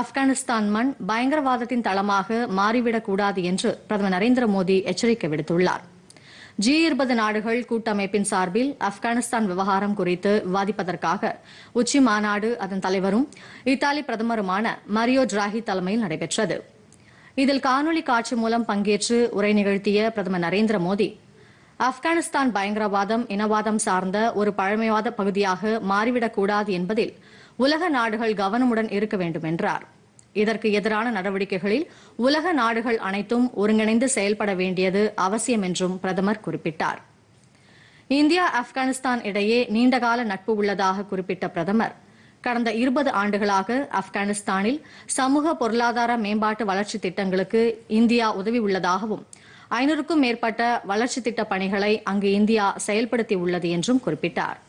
ஆப்கானிஸ்தான் மண் பயங்கரவாதத்தின் தளமாக மாறிவிடக்கூடாது என்று பிரதமர் நரேந்திர மோடி எச்சரிக்கை விடுத்துள்ளார் ஜி இருபது நாடுகள் கூட்டமைப்பின் சார்பில் ஆப்கானிஸ்தான் விவகாரம் குறித்து விவாதிப்பதற்காக உச்சி மாநாடு அதன் தலைவரும் இத்தாலி பிரதமருமான மரியோ டிராகி தலைமையில் நடைபெற்றது இதில் காணொலி காட்சி மூலம் பங்கேற்று உரை நிகழ்த்திய பிரதமர் நரேந்திர மோடி ஆப்கானிஸ்தான் பயங்கரவாதம் இனவாதம் சார்ந்த ஒரு பழமைவாத பகுதியாக மாறிவிடக்கூடாது என்பதில் உலக நாடுகள் கவனமுடன் இருக்க வேண்டும் என்றார் இதற்கு எதிரான நடவடிக்கைகளில் உலக நாடுகள் அனைத்தும் ஒருங்கிணைந்து செயல்பட வேண்டியது அவசியம் என்றும் பிரதமர் குறிப்பிட்டார் இந்தியா ஆப்கானிஸ்தான் இடையே நீண்டகால நட்பு உள்ளதாக குறிப்பிட்ட பிரதமர் கடந்த இருபது ஆண்டுகளாக ஆப்கானிஸ்தானில் சமூக பொருளாதார மேம்பாட்டு வளர்ச்சி திட்டங்களுக்கு இந்தியா உதவி உள்ளதாகவும் ஐநூறுக்கும் மேற்பட்ட வளர்ச்சி திட்ட பணிகளை அங்கு இந்தியா செயல்படுத்தியுள்ளது என்றும் குறிப்பிட்டாா்